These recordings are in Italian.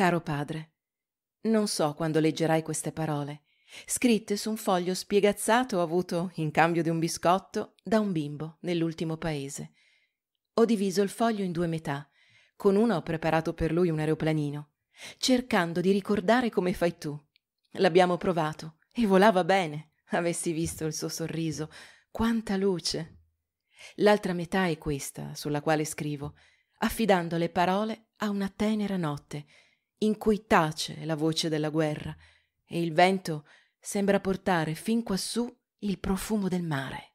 Caro padre, non so quando leggerai queste parole, scritte su un foglio spiegazzato avuto in cambio di un biscotto da un bimbo nell'ultimo paese. Ho diviso il foglio in due metà. Con una ho preparato per lui un aeroplanino, cercando di ricordare come fai tu. L'abbiamo provato e volava bene. Avessi visto il suo sorriso. Quanta luce! L'altra metà è questa, sulla quale scrivo, affidando le parole a una tenera notte in cui tace la voce della guerra e il vento sembra portare fin quassù il profumo del mare.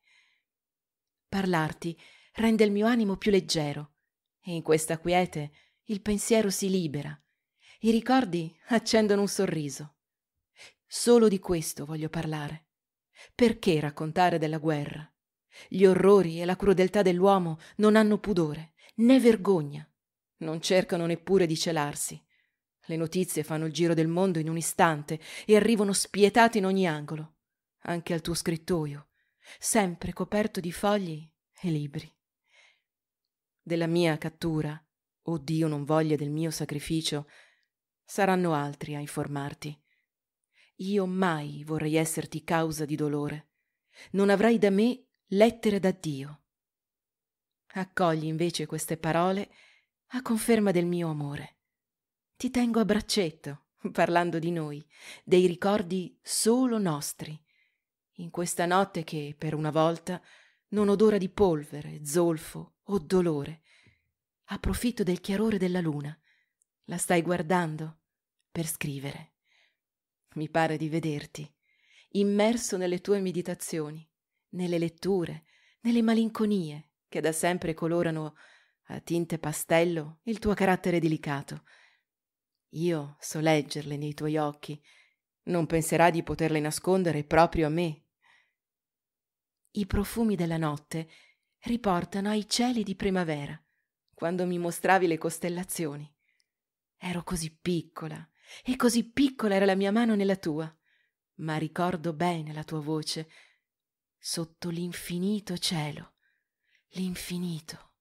Parlarti rende il mio animo più leggero e in questa quiete il pensiero si libera, i ricordi accendono un sorriso. Solo di questo voglio parlare. Perché raccontare della guerra? Gli orrori e la crudeltà dell'uomo non hanno pudore né vergogna, non cercano neppure di celarsi. Le notizie fanno il giro del mondo in un istante e arrivano spietate in ogni angolo, anche al tuo scrittoio, sempre coperto di fogli e libri. Della mia cattura, o oh Dio non voglia del mio sacrificio, saranno altri a informarti. Io mai vorrei esserti causa di dolore. Non avrai da me lettere da Dio. Accogli invece queste parole a conferma del mio amore. Ti tengo a braccetto, parlando di noi, dei ricordi solo nostri, in questa notte che, per una volta, non odora di polvere, zolfo o dolore. Approfitto del chiarore della luna. La stai guardando per scrivere. Mi pare di vederti, immerso nelle tue meditazioni, nelle letture, nelle malinconie che da sempre colorano a tinte pastello il tuo carattere delicato io so leggerle nei tuoi occhi. Non penserà di poterle nascondere proprio a me. I profumi della notte riportano ai cieli di primavera, quando mi mostravi le costellazioni. Ero così piccola, e così piccola era la mia mano nella tua, ma ricordo bene la tua voce, sotto l'infinito cielo, l'infinito.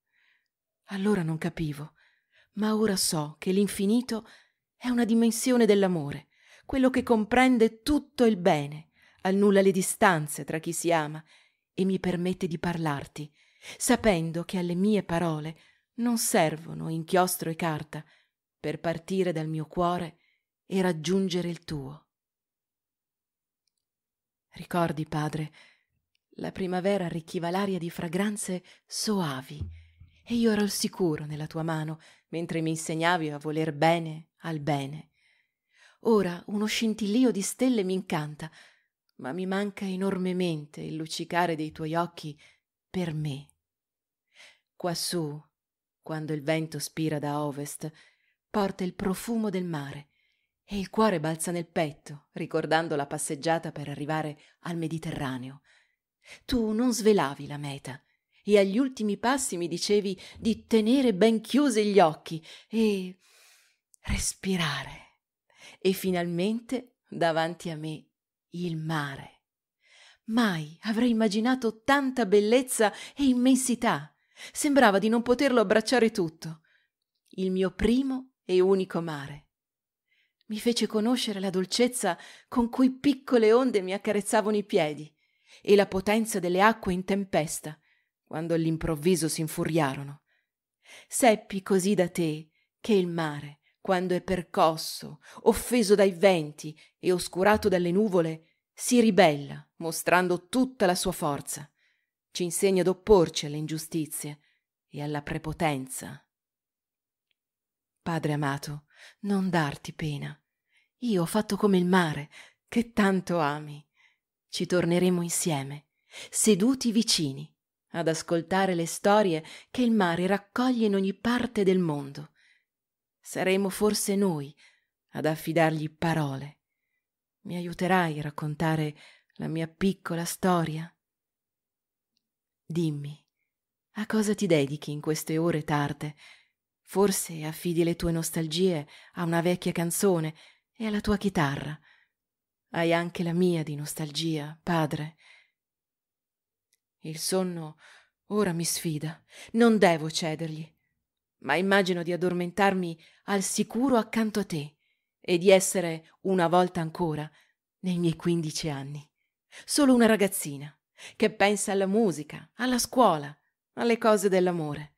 Allora non capivo, ma ora so che l'infinito è è una dimensione dell'amore, quello che comprende tutto il bene, annulla le distanze tra chi si ama e mi permette di parlarti, sapendo che alle mie parole non servono inchiostro e carta per partire dal mio cuore e raggiungere il tuo. Ricordi, padre, la primavera arricchiva l'aria di fragranze soavi e io ero al sicuro nella tua mano mentre mi insegnavi a voler bene al bene. Ora uno scintillio di stelle mi incanta, ma mi manca enormemente il luccicare dei tuoi occhi per me. Quassù, quando il vento spira da ovest, porta il profumo del mare e il cuore balza nel petto, ricordando la passeggiata per arrivare al Mediterraneo. Tu non svelavi la meta e agli ultimi passi mi dicevi di tenere ben chiusi gli occhi e respirare e finalmente davanti a me il mare. Mai avrei immaginato tanta bellezza e immensità. Sembrava di non poterlo abbracciare tutto. Il mio primo e unico mare. Mi fece conoscere la dolcezza con cui piccole onde mi accarezzavano i piedi e la potenza delle acque in tempesta, quando all'improvviso si infuriarono. Seppi così da te che il mare quando è percosso, offeso dai venti e oscurato dalle nuvole, si ribella, mostrando tutta la sua forza. Ci insegna ad opporci alle ingiustizie e alla prepotenza. Padre amato, non darti pena. Io ho fatto come il mare, che tanto ami. Ci torneremo insieme, seduti vicini, ad ascoltare le storie che il mare raccoglie in ogni parte del mondo saremo forse noi ad affidargli parole. Mi aiuterai a raccontare la mia piccola storia? Dimmi, a cosa ti dedichi in queste ore tarde? Forse affidi le tue nostalgie a una vecchia canzone e alla tua chitarra. Hai anche la mia di nostalgia, padre. Il sonno ora mi sfida, non devo cedergli ma immagino di addormentarmi al sicuro accanto a te e di essere, una volta ancora, nei miei quindici anni, solo una ragazzina che pensa alla musica, alla scuola, alle cose dell'amore.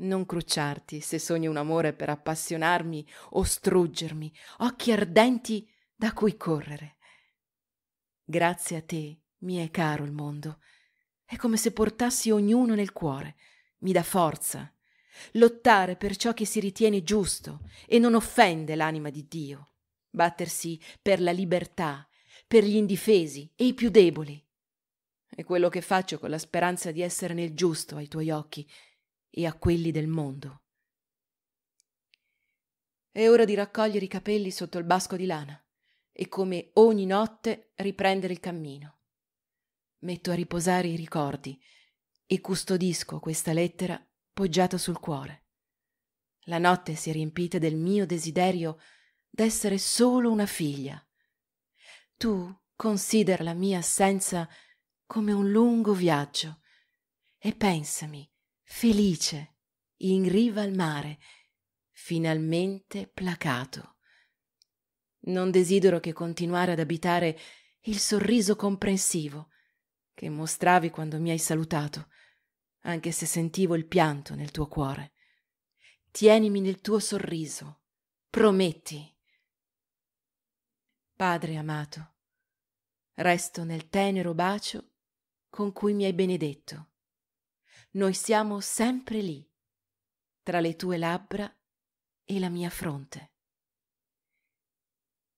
Non crucciarti se sogno un amore per appassionarmi o struggermi, occhi ardenti da cui correre. Grazie a te mi è caro il mondo. È come se portassi ognuno nel cuore. Mi dà forza lottare per ciò che si ritiene giusto e non offende l'anima di Dio, battersi per la libertà, per gli indifesi e i più deboli. È quello che faccio con la speranza di essere nel giusto ai tuoi occhi e a quelli del mondo. È ora di raccogliere i capelli sotto il basco di lana e come ogni notte riprendere il cammino. Metto a riposare i ricordi e custodisco questa lettera poggiato sul cuore. La notte si è riempita del mio desiderio d'essere solo una figlia. Tu considera la mia assenza come un lungo viaggio e pensami felice in riva al mare, finalmente placato. Non desidero che continuare ad abitare il sorriso comprensivo che mostravi quando mi hai salutato anche se sentivo il pianto nel tuo cuore. Tienimi nel tuo sorriso. Prometti. Padre amato, resto nel tenero bacio con cui mi hai benedetto. Noi siamo sempre lì, tra le tue labbra e la mia fronte.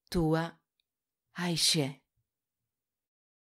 Tua Aisce.